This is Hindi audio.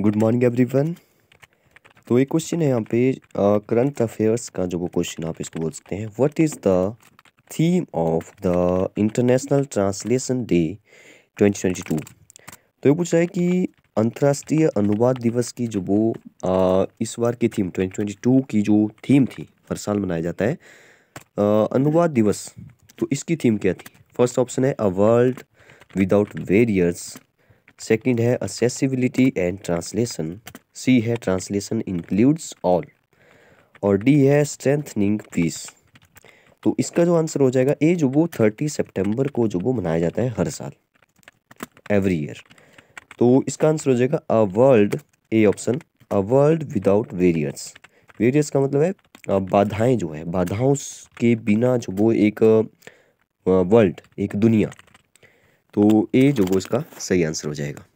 गुड मॉर्निंग एवरीवन तो एक क्वेश्चन है यहाँ पे करंट अफेयर्स का जो वो क्वेश्चन आप इसको बोल सकते हैं what is the theme of the international translation day 2022 तो ये पूछ रहा है कि अंतर्राष्ट्रीय अनुवाद दिवस की जो वो आ, इस बार की थीम 2022 की जो थीम थी हर साल मनाया जाता है आ, अनुवाद दिवस तो इसकी थीम क्या थी फर्स्ट ऑप्शन है a world without barriers second है असेसिबिलिटी एंड ट्रांसलेशन सी है ट्रांसलेशन इंक्लूड्स ऑल और डी है स्ट्रेंथनिंग पीस तो इसका जो आंसर हो जाएगा ए जो वो थर्टी सितंबर को जो वो मनाया जाता है हर साल एवरी ईयर तो इसका आंसर हो जाएगा a world A option a world without barriers barriers का मतलब है बाधाएं जो है बाधाओं के बिना जो वो एक वर्ल्ड एक दुनिया तो ए जो वो इसका सही आंसर हो जाएगा